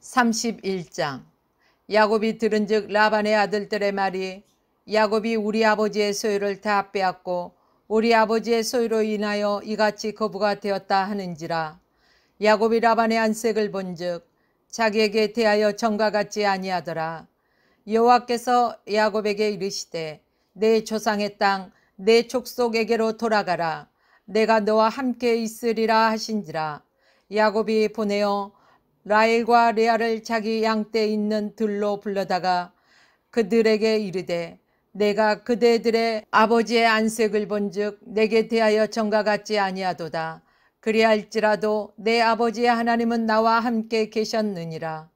31장 야곱이 들은즉 라반의 아들들의 말이 야곱이 우리 아버지의 소유를 다 빼앗고 우리 아버지의 소유로 인하여 이같이 거부가 되었다 하는지라 야곱이 라반의 안색을 본즉 자기에게 대하여 정과 같지 아니하더라 여호와께서 야곱에게 이르시되 내 조상의 땅 내 족속에게로 돌아가라 내가 너와 함께 있으리라 하신지라 야곱이 보내어 라엘과 레아를 자기 양 떼 있는 들로 불러다가 그들에게 이르되 내가 그대들의 아버지의 안색을 본즉 내게 대하여 정과 같지 아니하도다. 그리할지라도 내 아버지의 하나님은 나와 함께 계셨느니라.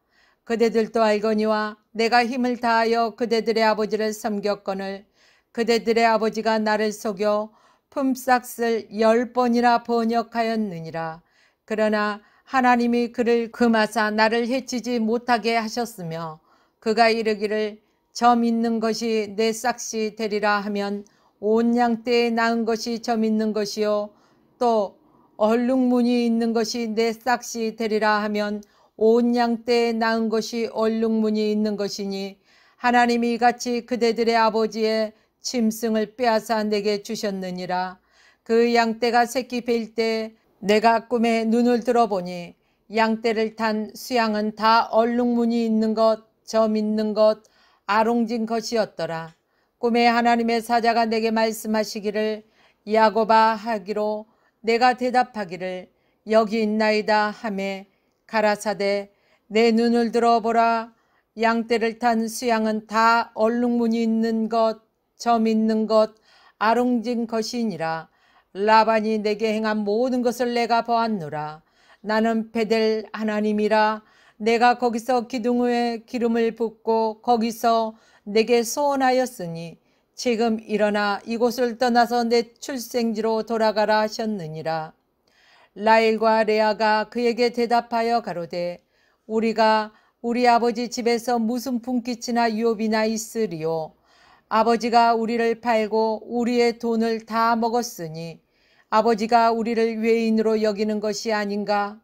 그대들도 알거니와 내가 힘을 다하여 그대들의 아버지를 섬겼거늘 그대들의 아버지가 나를 속여 품삯을 열 번이나 번역하였느니라. 그러나 하나님이 그를 금하사 나를 해치지 못하게 하셨으며 그가 이르기를 점 있는 것이 내 싹시 되리라 하면 온양때에 낳은 것이 점 있는 것이요 또 얼룩무늬 있는 것이 내 싹시 되리라 하면 온양때에 낳은 것이 얼룩무늬 있는 것이니 하나님이 같이 그대들의 아버지의 짐승을 빼앗아 내게 주셨느니라 그 양떼가 새끼 뵐때 내가 꿈에 눈을 들어보니 양떼를 탄 수양은 다 얼룩무늬 있는 것, 점 있는 것, 아롱진 것이었더라. 꿈에 하나님의 사자가 내게 말씀하시기를 야고바 하기로 내가 대답하기를 여기 있나이다 하에 가라사대 내 눈을 들어보라 양떼를 탄 수양은 다 얼룩무늬 있는 것, 점 있는 것, 아롱진 것이니라. 라반이 내게 행한 모든 것을 내가 보았노라. 나는 베델 하나님이라. 내가 거기서 기둥 위에 기름을 붓고 거기서 내게 소원하였으니 지금 일어나 이곳을 떠나서 내 출생지로 돌아가라 하셨느니라. 라일과 레아가 그에게 대답하여 가로되 우리가 우리 아버지 집에서 무슨 분기치나 유업이나 있으리요. 아버지가 우리를 팔고 우리의 돈을 다 먹었으니 아버지가 우리를 외인으로 여기는 것이 아닌가?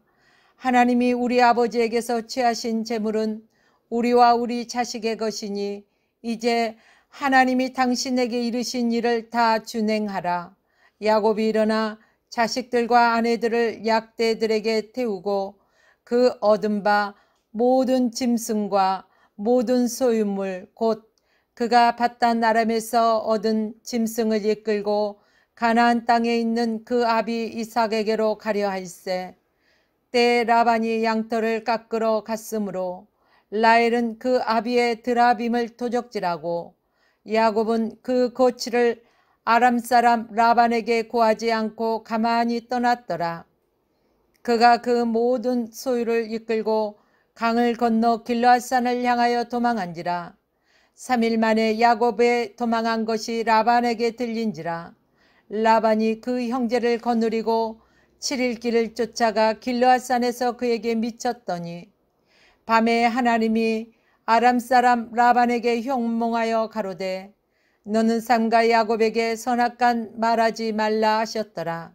하나님이 우리 아버지에게서 취하신 재물은 우리와 우리 자식의 것이니 이제 하나님이 당신에게 이르신 일을 다 준행하라. 야곱이 일어나 자식들과 아내들을 약대들에게 태우고 그 얻은 바 모든 짐승과 모든 소유물 곧 그가 봤단 나람에서 얻은 짐승을 이끌고 가나안 땅에 있는 그 아비 이삭에게로 가려 할세 때 라반이 양털을 깎으러 갔으므로 라헬은 그 아비의 드라빔을 도적질하고 야곱은 그 고치를 아람 사람 라반에게 구하지 않고 가만히 떠났더라. 그가 그 모든 소유를 이끌고 강을 건너 길라산을 향하여 도망한지라. 3일 만에 야곱의 도망한 것이 라반에게 들린지라. 라반이 그 형제를 거느리고 7일 길을 쫓아가 길르앗산에서 그에게 미쳤더니 밤에 하나님이 아람 사람 라반에게 흉몽하여 가로되 너는 삼가 야곱에게 선악간 말하지 말라 하셨더라.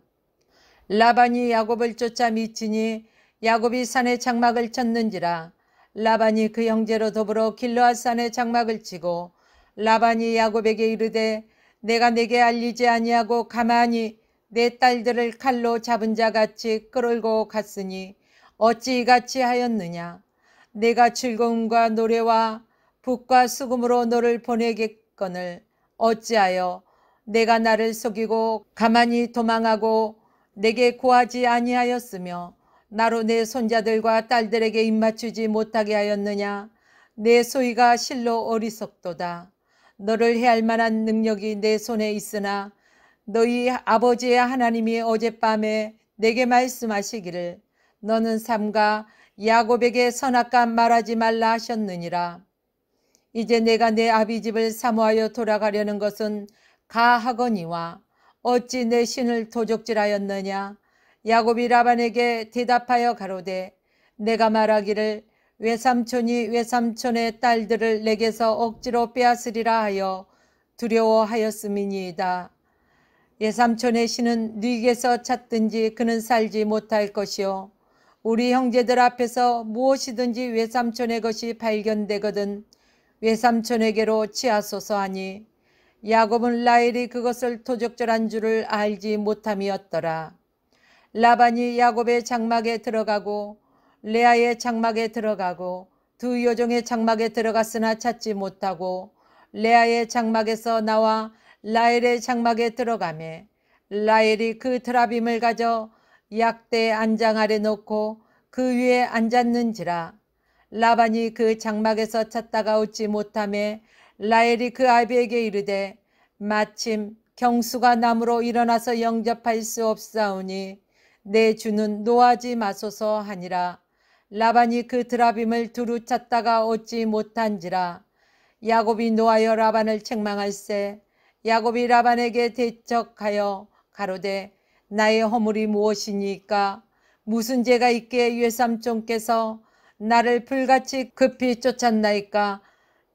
라반이 야곱을 쫓아 미치니 야곱이 산에 장막을 쳤는지라 라반이 그 형제로 더불어 길르앗 산에 장막을 치고 라반이 야곱에게 이르되 내가 네게 알리지 아니하고 가만히 내 딸들을 칼로 잡은 자 같이 끌고 갔으니 어찌 이같이 하였느냐 내가 즐거움과 노래와 북과 수금으로 너를 보내겠거늘 어찌하여 내가 나를 속이고 가만히 도망하고 내게 구하지 아니하였으며 나로 내 손자들과 딸들에게 입맞추지 못하게 하였느냐 내 소위가 실로 어리석도다 너를 해할 만한 능력이 내 손에 있으나 너희 아버지의 하나님이 어젯밤에 내게 말씀하시기를 너는 삼가 야곱에게 선악간 말하지 말라 하셨느니라. 이제 내가 내 아비 집을 사모하여 돌아가려는 것은 가하거니와 어찌 내 신을 도적질하였느냐 야곱이 라반에게 대답하여 가로되 내가 말하기를 외삼촌이 외삼촌의 딸들을 내게서 억지로 빼앗으리라 하여 두려워하였음이니이다. 외삼촌의 신은 네게서 찾든지 그는 살지 못할 것이요 우리 형제들 앞에서 무엇이든지 외삼촌의 것이 발견되거든 외삼촌에게로 치하소서하니 야곱은 라헬이 그것을 도적절한 줄을 알지 못함이었더라. 라반이 야곱의 장막에 들어가고 레아의 장막에 들어가고 두 여종의 장막에 들어갔으나 찾지 못하고 레아의 장막에서 나와 라엘의 장막에 들어가매 라엘이 그 드라빔을 가져 약대 안장 아래 놓고 그 위에 앉았는지라 라반이 그 장막에서 찾다가 얻지 못함에 라엘이 그 아비에게 이르되 마침 경수가 나무로 일어나서 영접할 수 없사오니 내 주는 놓아지 마소서 하니라 라반이 그 드라빔을 두루 찾다가 얻지 못한지라 야곱이 노하여 라반을 책망할세 야곱이 라반에게 대척하여 가로되 나의 허물이 무엇이니까 무슨 죄가 있게 외삼촌께서 나를 불같이 급히 쫓았나이까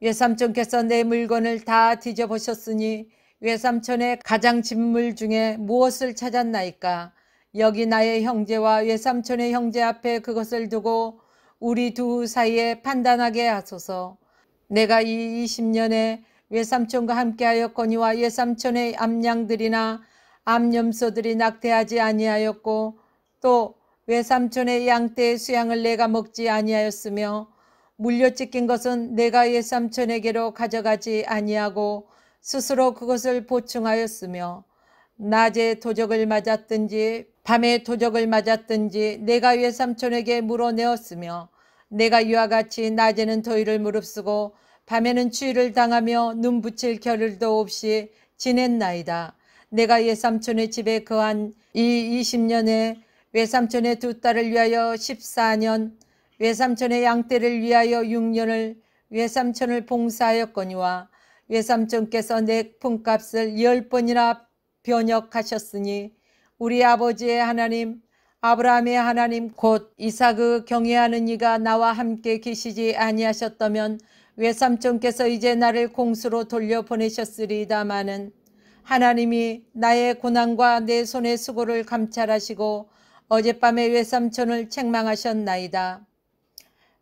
외삼촌께서 내 물건을 다 뒤져보셨으니 외삼촌의 가장 진물 중에 무엇을 찾았나이까 여기 나의 형제와 외삼촌의 형제 앞에 그것을 두고 우리 두 사이에 판단하게 하소서. 내가 이 20년에 외삼촌과 함께하였거니와 외삼촌의 암양들이나 암염소들이 낙태하지 아니하였고 또 외삼촌의 양떼의 수양을 내가 먹지 아니하였으며 물려 찢긴 것은 내가 외삼촌에게로 가져가지 아니하고 스스로 그것을 보충하였으며 낮에 도적을 맞았든지 밤에 도적을 맞았든지 내가 외삼촌에게 물어내었으며 내가 이와 같이 낮에는 더위를 무릅쓰고 밤에는 추위를 당하며 눈 붙일 겨를도 없이 지냈나이다. 내가 외삼촌의 집에 거한 이 20년에 외삼촌의 두 딸을 위하여 14년, 외삼촌의 양떼를 위하여 6년을 외삼촌을 봉사하였거니와 외삼촌께서 내 품값을 1 0 번이나 변역하셨으니 우리 아버지의 하나님 아브라함의 하나님 곧 이삭의 경외하는 이가 나와 함께 계시지 아니하셨다면 외삼촌께서 이제 나를 공수로 돌려 보내셨으리다마는 하나님이 나의 고난과 내 손의 수고를 감찰하시고 어젯밤에 외삼촌을 책망하셨나이다.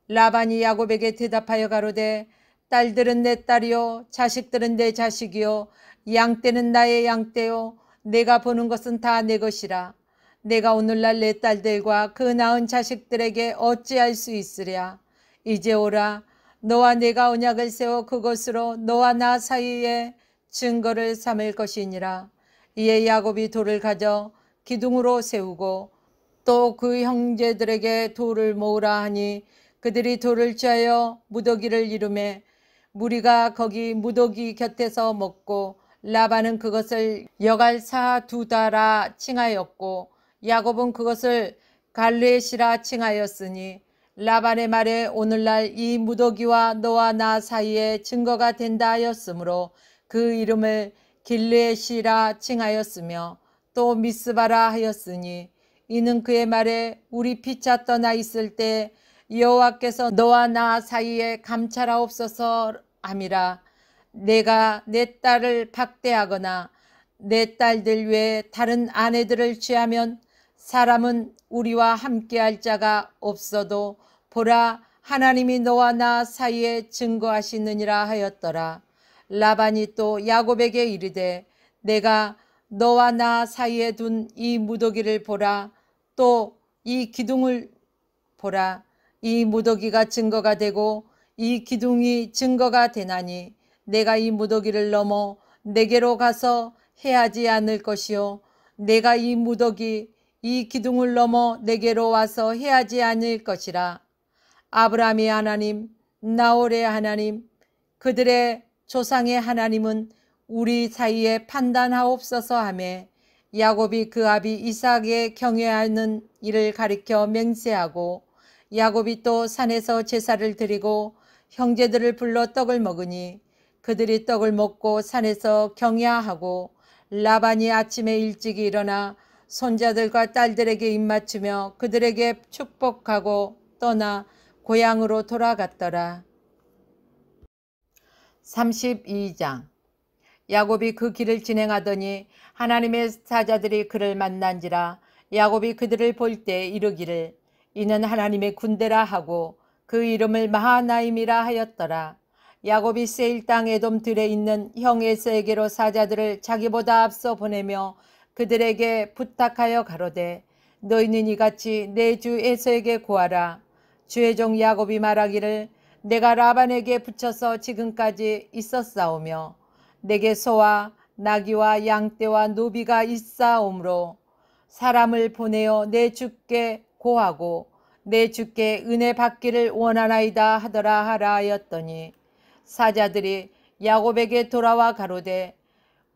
라반이 야곱에게 대답하여 가로되 딸들은 내 딸이요 자식들은 내 자식이요 양떼는 나의 양떼요 내가 보는 것은 다 내 것이라. 내가 오늘날 내 딸들과 그 낳은 자식들에게 어찌할 수 있으랴. 이제 오라. 너와 내가 언약을 세워 그것으로 너와 나 사이에 증거를 삼을 것이니라. 이에 야곱이 돌을 가져 기둥으로 세우고 또 그 형제들에게 돌을 모으라 하니 그들이 돌을 취하여 무더기를 이루매 무리가 거기 무더기 곁에서 먹고 라반은 그것을 여갈사두다라 칭하였고 야곱은 그것을 갈레시라 칭하였으니 라반의 말에 오늘날 이 무더기와 너와 나 사이에 증거가 된다 하였으므로 그 이름을 길레시라 칭하였으며 또 미스바라 하였으니 이는 그의 말에 우리 피차 떠나 있을 때 여호와께서 너와 나 사이에 감찰하옵소서 함이라 내가 내 딸을 박대하거나 내 딸들 외에 다른 아내들을 취하면 사람은 우리와 함께할 자가 없어도 보라 하나님이 너와 나 사이에 증거하시느니라 하였더라. 라반이 또 야곱에게 이르되 내가 너와 나 사이에 둔 이 무더기를 보라 또 이 기둥을 보라 이 무더기가 증거가 되고 이 기둥이 증거가 되나니 내가 이 무더기를 넘어 내게로 가서 해하지 않을 것이요 내가 이 무더기 이 기둥을 넘어 내게로 와서 해하지 않을 것이라 아브라함의 하나님 나홀의 하나님 그들의 조상의 하나님은 우리 사이에 판단하옵소서 하매 야곱이 그 아비 이삭에 경외하는 이를 가리켜 맹세하고 야곱이 또 산에서 제사를 드리고 형제들을 불러 떡을 먹으니 그들이 떡을 먹고 산에서 경야하고 라반이 아침에 일찍 일어나 손자들과 딸들에게 입맞추며 그들에게 축복하고 떠나 고향으로 돌아갔더라. 32장 야곱이 그 길을 진행하더니 하나님의 사자들이 그를 만난지라 야곱이 그들을 볼 때 이르기를 이는 하나님의 군대라 하고 그 이름을 마하나임이라 하였더라. 야곱이 세일 땅 에돔들에 있는 형에서에게로 사자들을 자기보다 앞서 보내며 그들에게 부탁하여 가로되 너희는 이같이 내 주 에서에게 구하라. 주의 종 야곱이 말하기를 내가 라반에게 붙여서 지금까지 있었사오며 내게 소와 나귀와 양떼와 노비가 있사오므로 사람을 보내어 내 주께 고하고 내 주께 은혜 받기를 원하나이다 하더라 하라 하였더니 사자들이 야곱에게 돌아와 가로되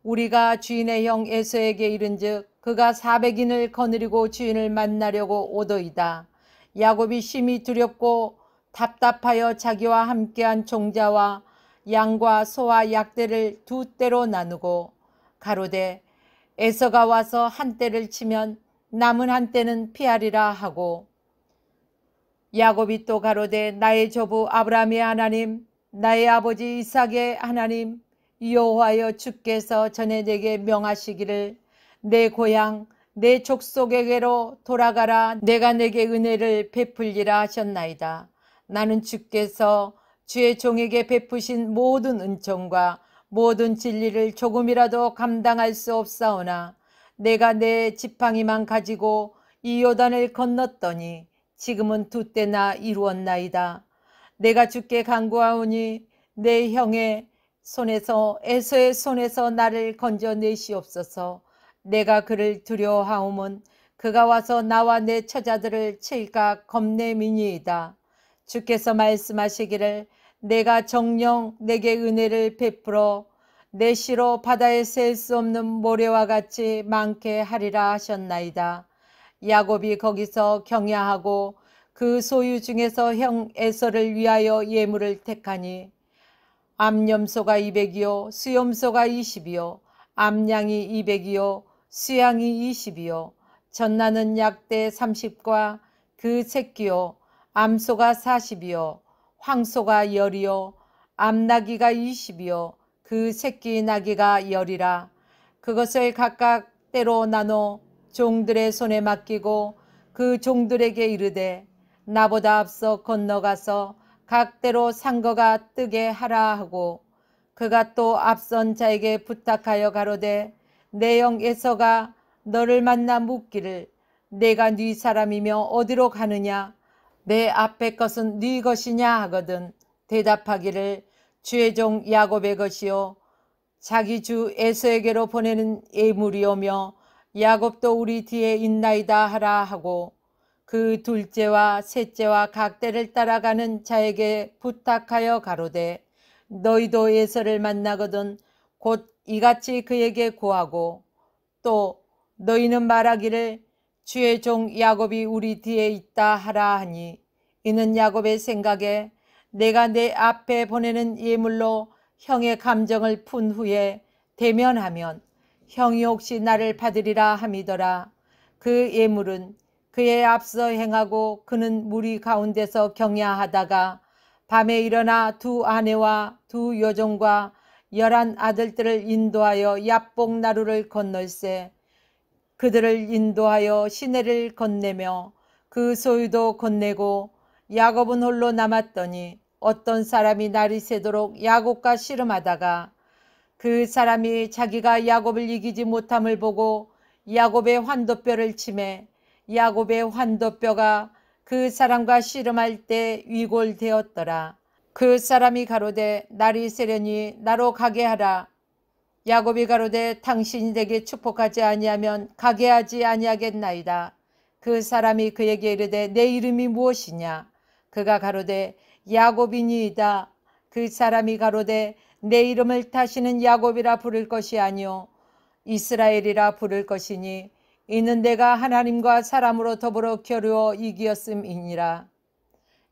우리가 주인의 형 에서에게 이른즉 그가 사백인을 거느리고 주인을 만나려고 오더이다. 야곱이 심히 두렵고 답답하여 자기와 함께한 종자와 양과 소와 약대를 두 때로 나누고 가로되 에서가 와서 한 때를 치면 남은 한 때는 피하리라 하고 야곱이 또 가로되 나의 조부 아브라함의 하나님 나의 아버지 이삭의 하나님 여호와여 주께서 전에 내게 명하시기를 내 고향 내 족속에게로 돌아가라 내가 내게 은혜를 베풀리라 하셨나이다. 나는 주께서 주의 종에게 베푸신 모든 은총과 모든 진리를 조금이라도 감당할 수 없사오나 내가 내 지팡이만 가지고 이 요단을 건넜더니 지금은 두 때나 이루었나이다. 내가 주께 간구하오니 내 형의 손에서 에서의 손에서 나를 건져내시옵소서 내가 그를 두려워하오면 그가 와서 나와 내 처자들을 칠까 겁내미니이다 주께서 말씀하시기를 내가 정령 내게 은혜를 베풀어 내 시로 바다에 셀 수 없는 모래와 같이 많게 하리라 하셨나이다 야곱이 거기서 경야하고 그 소유 중에서 형 에서를 위하여 예물을 택하니 암염소가 200이요 수염소가 20이요 암양이 200이요 수양이 20이요 전나는 약대 30과 그 새끼요 암소가 40이요 황소가 10이요 암나기가 20이요 그 새끼 나기가 10이라 그것을 각각 때로 나눠 종들의 손에 맡기고 그 종들에게 이르되 나보다 앞서 건너가서 각대로 상거가 뜨게 하라 하고 그가 또 앞선 자에게 부탁하여 가로되 내 영에서가 너를 만나 묻기를 내가 네 사람이며 어디로 가느냐 내 앞에 것은 네 것이냐 하거든 대답하기를 주의 종 야곱의 것이요 자기 주 에서에게로 보내는 예물이오며 야곱도 우리 뒤에 있나이다 하라 하고 그 둘째와 셋째와 각대를 따라가는 자에게 부탁하여 가로되 너희도 예서를 만나거든 곧 이같이 그에게 구하고또 너희는 말하기를 주의 종 야곱이 우리 뒤에 있다 하라 하니 이는 야곱의 생각에 내가 내 앞에 보내는 예물로 형의 감정을 푼 후에 대면하면 형이 혹시 나를 받으리라 함이더라 그 예물은 그에 앞서 행하고 그는 무리 가운데서 경야하다가 밤에 일어나 두 아내와 두 여종과 열한 아들들을 인도하여 야복 나루를 건널세 그들을 인도하여 시내를 건네며 그 소유도 건네고 야곱은 홀로 남았더니 어떤 사람이 날이 새도록 야곱과 씨름하다가 그 사람이 자기가 야곱을 이기지 못함을 보고 야곱의 환도뼈를 치매 야곱의 환도뼈가 그 사람과 씨름할 때 위골되었더라. 그 사람이 가로되 날이 세련니 나로 가게 하라. 야곱이 가로되 당신이 내게 축복하지 아니하면 가게 하지 아니하겠나이다. 그 사람이 그에게 이르되 내 이름이 무엇이냐? 그가 가로되 야곱이니이다. 그 사람이 가로되 내 이름을 타시는 야곱이라 부를 것이 아니오 이스라엘이라 부를 것이니 있는 내가 하나님과 사람으로 더불어 겨루어 이기었음이니라.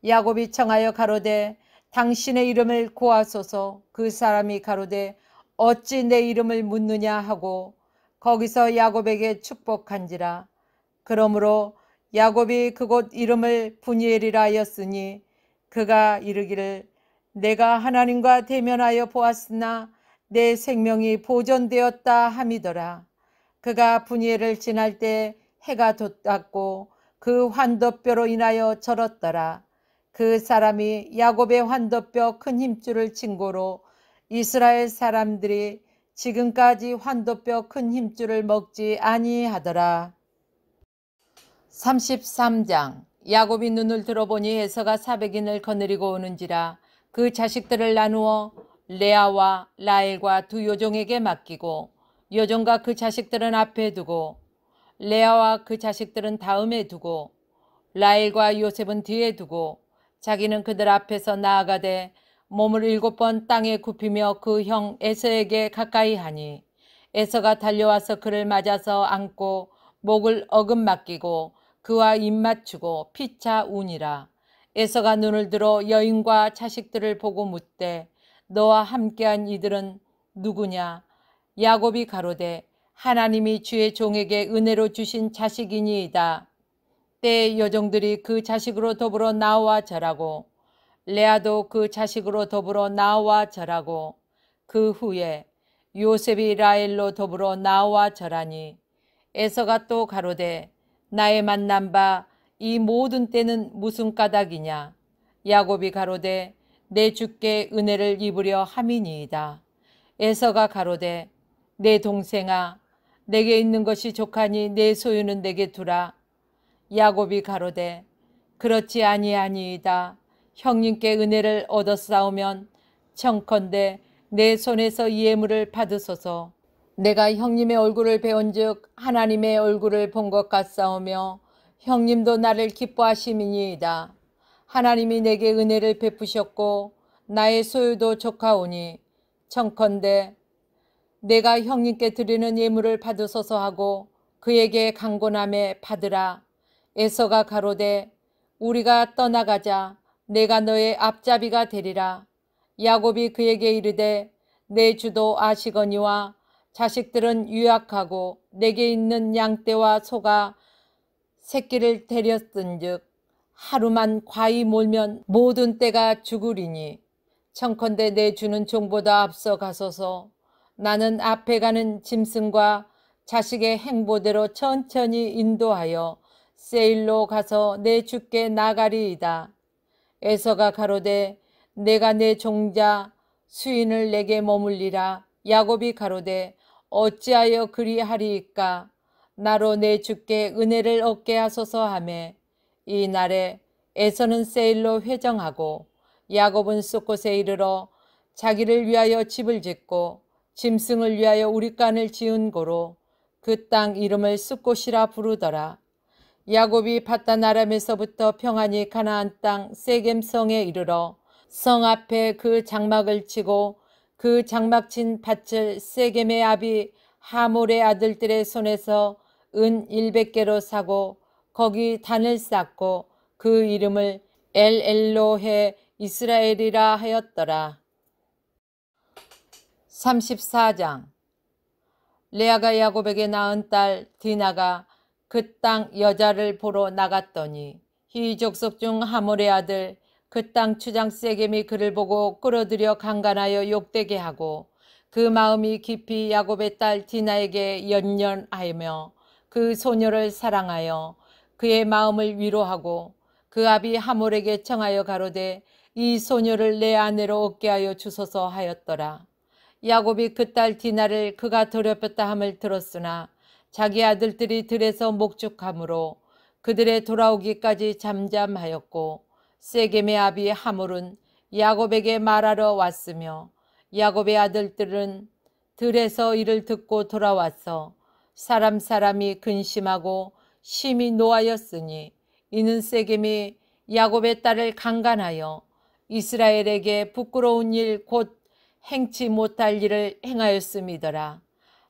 야곱이 청하여 가로되 당신의 이름을 구하소서그 사람이 가로되 어찌 내 이름을 묻느냐 하고 거기서 야곱에게 축복한지라. 그러므로 야곱이 그곳 이름을 분이엘이라 하였으니 그가 이르기를 내가 하나님과 대면하여 보았으나 내 생명이 보존되었다 함이더라. 그가 분예를 지날 때 해가 돋았고 그 환도뼈로 인하여 절었더라. 그 사람이 야곱의 환도뼈 큰 힘줄을 친고로 이스라엘 사람들이 지금까지 환도뼈 큰 힘줄을 먹지 아니하더라. 33장 야곱이 눈을 들어보니 에서가 사백인을 거느리고 오는지라 그 자식들을 나누어 레아와 라엘과 두 요종에게 맡기고 여종과 그 자식들은 앞에 두고 레아와 그 자식들은 다음에 두고 라일과 요셉은 뒤에 두고 자기는 그들 앞에서 나아가되 몸을 일곱 번 땅에 굽히며 그 형 에서에게 가까이 하니 에서가 달려와서 그를 맞아서 안고 목을 어금 맡기고 그와 입 맞추고 피차 운이라 에서가 눈을 들어 여인과 자식들을 보고 묻되 너와 함께한 이들은 누구냐 야곱이 가로되 하나님이 주의 종에게 은혜로 주신 자식이니이다. 때 여종들이 그 자식으로 더불어 나와 절하고 레아도 그 자식으로 더불어 나와 절하고 그 후에 요셉이 라엘로 더불어 나와 절하니 에서가 또 가로되 나의 만남 바이 모든 때는 무슨 까닭이냐 야곱이 가로되 내 주께 은혜를 입으려 함이니이다 에서가 가로되 내 동생아 내게 있는 것이 족하니 내 소유는 내게 두라. 야곱이 가로되 그렇지 아니하니이다. 형님께 은혜를 얻어싸우면 청컨대 내 손에서 예물을 받으소서. 내가 형님의 얼굴을 배운즉 하나님의 얼굴을 본 것 같사오며 형님도 나를 기뻐하심이니이다. 하나님이 내게 은혜를 베푸셨고 나의 소유도 족하오니 청컨대 내가 형님께 드리는 예물을 받으소서 하고 그에게 강고함에 받으라. 에서가 가로되 우리가 떠나가자 내가 너의 앞잡이가 되리라. 야곱이 그에게 이르되 내 주도 아시거니와 자식들은 유약하고 내게 있는 양떼와 소가 새끼를 데렸은즉 하루만 과히 몰면 모든 때가 죽으리니 청컨대 내 주는 종보다 앞서 가소서 나는 앞에 가는 짐승과 자식의 행보대로 천천히 인도하여 세일로 가서 내 주께 나가리이다. 에서가 가로되 내가 내 종자 수인을 내게 머물리라. 야곱이 가로되 어찌하여 그리하리이까 나로 내 주께 은혜를 얻게 하소서 하매 이 날에 에서는 세일로 회정하고 야곱은 쏟곳에 이르러 자기를 위하여 집을 짓고 짐승을 위하여 우리 간을 지은 고로 그 땅 이름을 숲곳이라 부르더라. 야곱이 바단 나람에서부터 평안히 가나안 땅 세겜성에 이르러 성 앞에 그 장막을 치고 그 장막친 밭을 세겜의 아비 하몰의 아들들의 손에서 은 100개로 사고 거기 단을 쌓고 그 이름을 엘엘로해 이스라엘이라 하였더라. 34장 레아가 야곱에게 낳은 딸 디나가 그 땅 여자를 보러 나갔더니 희족속 중 하몰의 아들 그 땅 추장 세겜이 그를 보고 끌어들여 강간하여 욕되게 하고 그 마음이 깊이 야곱의 딸 디나에게 연연하며 그 소녀를 사랑하여 그의 마음을 위로하고 그 아비 하몰에게 청하여 가로되 이 소녀를 내 아내로 얻게 하여 주소서 하였더라. 야곱이 그 딸 디나를 그가 더럽혔다 함을 들었으나 자기 아들들이 들에서 목축함으로 그들의 돌아오기까지 잠잠하였고 세겜의 아비 하물은 야곱에게 말하러 왔으며 야곱의 아들들은 들에서 이를 듣고 돌아와서 사람 사람이 근심하고 심히 노하였으니 이는 세겜이 야곱의 딸을 강간하여 이스라엘에게 부끄러운 일곧 행치 못할 일을 행하였음이더라.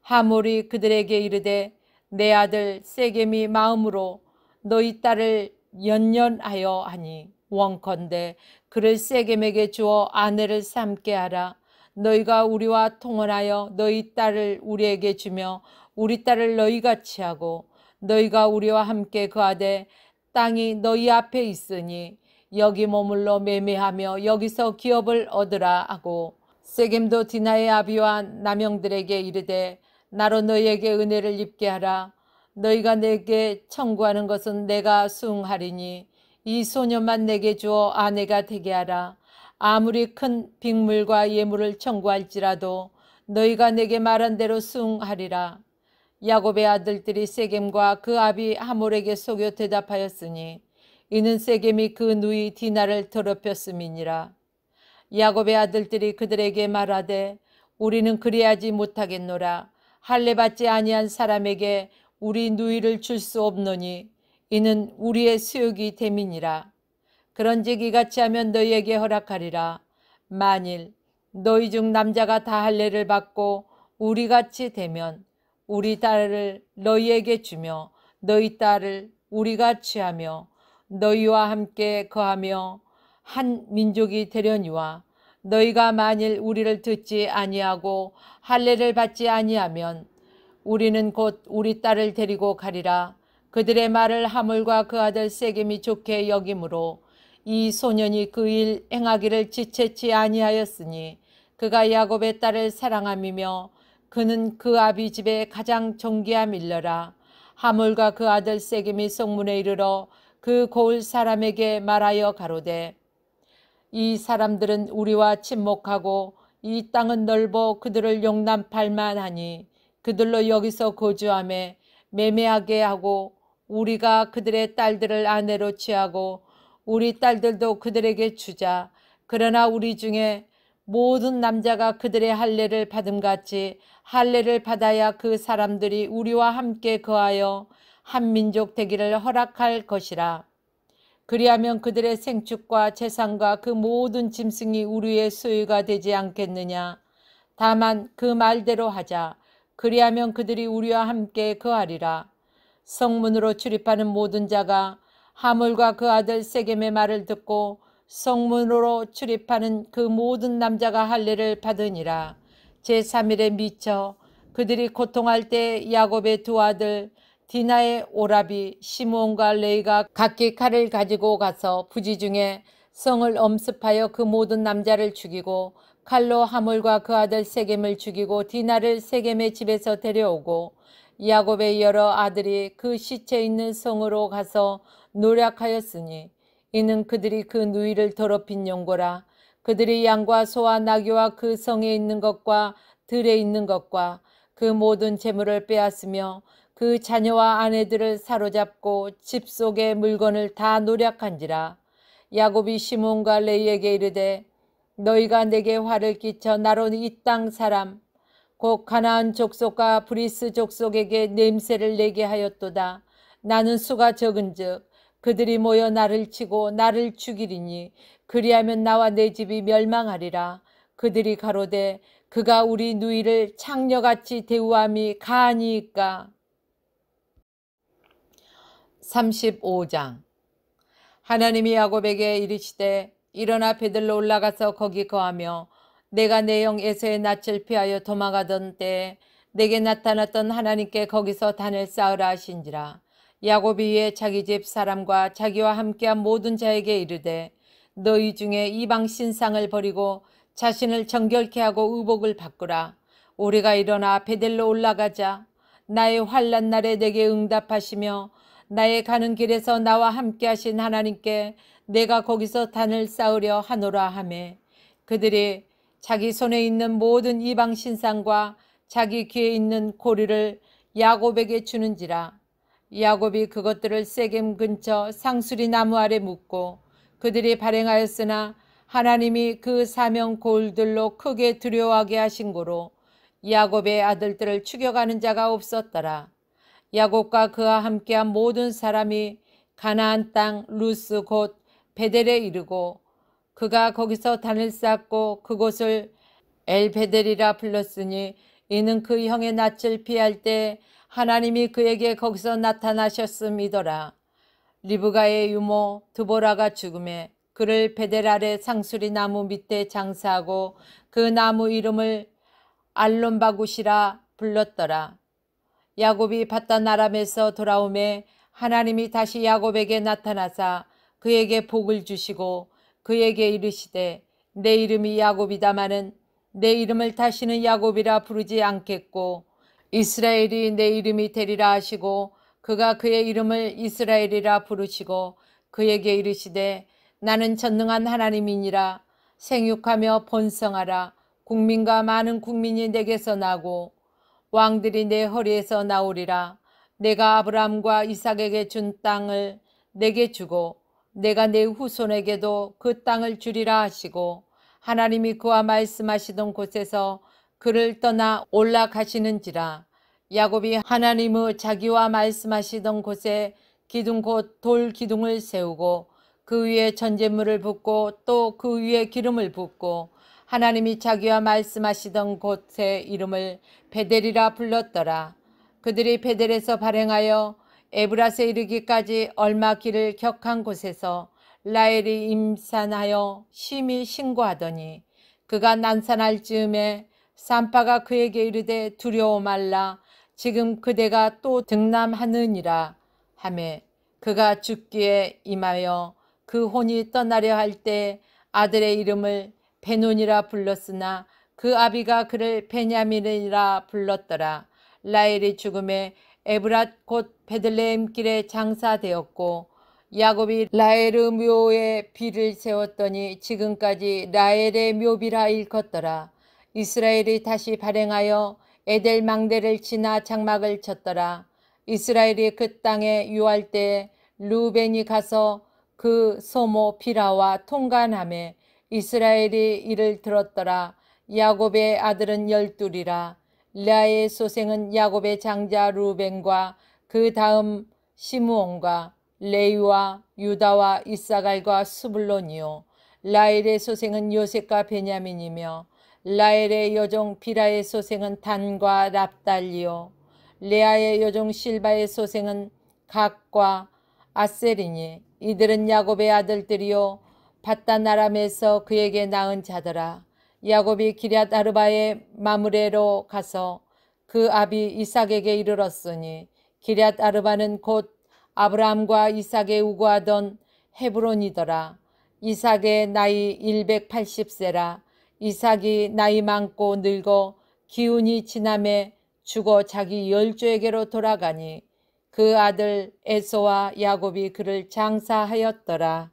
하몰이 그들에게 이르되 내 아들 세겜이 마음으로 너희 딸을 연연하여 하니 원컨대 그를 세겜에게 주어 아내를 삼게 하라. 너희가 우리와 통원하여 너희 딸을 우리에게 주며 우리 딸을 너희 같이 하고 너희가 우리와 함께 그하되 땅이 너희 앞에 있으니 여기 머물러 매매하며 여기서 기업을 얻으라 하고 세겜도 디나의 아비와 남영들에게 이르되 나로 너희에게 은혜를 입게 하라 너희가 내게 청구하는 것은 내가 수응하리니 이 소녀만 내게 주어 아내가 되게 하라 아무리 큰 빅물과 예물을 청구할지라도 너희가 내게 말한 대로 수응하리라 야곱의 아들들이 세겜과 그 아비 하몰에게 속여 대답하였으니 이는 세겜이 그 누이 디나를 더럽혔음이니라 야곱의 아들들이 그들에게 말하되 우리는 그리하지 못하겠노라 할례 받지 아니한 사람에게 우리 누이를 줄 수 없노니 이는 우리의 수욕이 됨이니라 그런즉 이같이 하면 너희에게 허락하리라 만일 너희 중 남자가 다 할례를 받고 우리 같이 되면 우리 딸을 너희에게 주며 너희 딸을 우리가 취하며 너희와 함께 거하며 한 민족이 되려니와 너희가 만일 우리를 듣지 아니하고 할례를 받지 아니하면 우리는 곧 우리 딸을 데리고 가리라 그들의 말을 하물과 그 아들 세겜이 좋게 여김으로 이 소년이 그 일 행하기를 지체치 아니하였으니 그가 야곱의 딸을 사랑함이며 그는 그 아비 집에 가장 존귀함 일러라 하물과 그 아들 세겜이 성문에 이르러 그 고을 사람에게 말하여 가로되 이 사람들은 우리와 침묵하고 이 땅은 넓어 그들을 용납할만 하니 그들로 여기서 거주함에 매매하게 하고 우리가 그들의 딸들을 아내로 취하고 우리 딸들도 그들에게 주자. 그러나 우리 중에 모든 남자가 그들의 할례를 받음같이 할례를 받아야 그 사람들이 우리와 함께 거하여 한 민족 되기를 허락할 것이라. 그리하면 그들의 생축과 재산과 그 모든 짐승이 우리의 소유가 되지 않겠느냐. 다만 그 말대로 하자. 그리하면 그들이 우리와 함께 거하리라 성문으로 출입하는 모든 자가 하물과 그 아들 세겜의 말을 듣고 성문으로 출입하는 그 모든 남자가 할례를 받으니라. 제3일에 미쳐 그들이 고통할 때 야곱의 두 아들 디나의 오라비 시몬과 레이가 각기 칼을 가지고 가서 부지 중에 성을 엄습하여 그 모든 남자를 죽이고 칼로 하물과 그 아들 세겜을 죽이고 디나를 세겜의 집에서 데려오고 야곱의 여러 아들이 그 시체 있는 성으로 가서 노력하였으니 이는 그들이 그 누이를 더럽힌 용고라 그들이 양과 소와 나귀와 그 성에 있는 것과 들에 있는 것과 그 모든 재물을 빼앗으며 그 자녀와 아내들을 사로잡고 집 속의 물건을 다 노력한지라 야곱이 시몬과 레이에게 이르되 너희가 내게 화를 끼쳐 나로는 이 땅 사람 곧 가나안 족속과 브리스 족속에게 냄새를 내게 하였도다 나는 수가 적은즉 그들이 모여 나를 치고 나를 죽이리니 그리하면 나와 내 집이 멸망하리라 그들이 가로되 그가 우리 누이를 창녀같이 대우함이 가하니까 35장 하나님이 야곱에게 이르시되 일어나 베들로 올라가서 거기 거하며 내가 내영 에서의 낯을 피하여 도망가던 때에 내게 나타났던 하나님께 거기서 단을 쌓으라 하신지라 야곱이 위에 자기 집 사람과 자기와 함께한 모든 자에게 이르되 너희 중에 이방 신상을 버리고 자신을 정결케 하고 의복을 바꾸라 우리가 일어나 베델로 올라가자 나의 환란 날에 내게 응답하시며 나의 가는 길에서 나와 함께 하신 하나님께 내가 거기서 단을 쌓으려 하노라 하매 그들이 자기 손에 있는 모든 이방 신상과 자기 귀에 있는 고리를 야곱에게 주는지라 야곱이 그것들을 세겜 근처 상수리 나무 아래 묶고 그들이 발행하였으나 하나님이 그 사명 골들로 크게 두려워하게 하신 고로 야곱의 아들들을 추격하는 자가 없었더라. 야곱과 그와 함께한 모든 사람이 가나안 땅 루스 곧 베델에 이르고 그가 거기서 단을 쌓고 그곳을 엘베델이라 불렀으니 이는 그 형의 낯을 피할 때 하나님이 그에게 거기서 나타나셨음이더라. 리브가의 유모 드보라가 죽음에 그를 베델 아래 상수리 나무 밑에 장사하고 그 나무 이름을 알론바굿이라 불렀더라. 야곱이 바단 아람에서 돌아오매 하나님이 다시 야곱에게 나타나사 그에게 복을 주시고 그에게 이르시되 내 이름이 야곱이다마는 내 이름을 다시는 야곱이라 부르지 않겠고 이스라엘이 내 이름이 되리라 하시고 그가 그의 이름을 이스라엘이라 부르시고 그에게 이르시되 나는 전능한 하나님이니라 생육하며 번성하라 국민과 많은 국민이 내게서 나고 왕들이 내 허리에서 나오리라. 내가 아브람과 이삭에게 준 땅을 내게 주고 내가 내 후손에게도 그 땅을 주리라 하시고 하나님이 그와 말씀하시던 곳에서 그를 떠나 올라가시는지라 야곱이 하나님의 자기와 말씀하시던 곳에 기둥 곧 돌 기둥을 세우고 그 위에 전제물을 붓고 또 그 위에 기름을 붓고 하나님이 자기와 말씀하시던 곳의 이름을 베델이라 불렀더라. 그들이 베델에서 발행하여 에브라스에 이르기까지 얼마 길을 격한 곳에서 라엘이 임산하여 심히 신고하더니 그가 난산할 즈음에 산파가 그에게 이르되 두려워 말라 지금 그대가 또 등남하느니라 하매 그가 죽기에 임하여 그 혼이 떠나려 할 때 아들의 이름을 베논이라 불렀으나 그 아비가 그를 베냐민이라 불렀더라. 라헬이 죽음에 에브랏 곧 베들레헴 길에 장사되었고 야곱이 라헬의 묘에 비를 세웠더니 지금까지 라헬의 묘비라 일컫더라. 이스라엘이 다시 발행하여 에델 망대를 지나 장막을 쳤더라. 이스라엘이 그 땅에 유할 때에 루벤이 가서 그 소모 비라와 통관함에 이스라엘이 이를 들었더라. 야곱의 아들은 열둘이라. 레아의 소생은 야곱의 장자 루벤과 그 다음 시므온과 레이와 유다와 이사갈과 수블론이요. 라엘의 소생은 요셉과 베냐민이며 라엘의 여종 비라의 소생은 단과 랍달리요. 레아의 여종 실바의 소생은 각과 아셀이니 이들은 야곱의 아들들이요 바단나람에서 그에게 낳은 자더라. 야곱이 기럇 아르바의 마무레로 가서 그 아비 이삭에게 이르렀으니 기럇 아르바는 곧 아브라함과 이삭에 우거하던 헤브론이더라. 이삭의 나이 180세라. 이삭이 나이 많고 늙어 기운이 지남에 죽어 자기 열조에게로 돌아가니 그 아들 에소와 야곱이 그를 장사하였더라.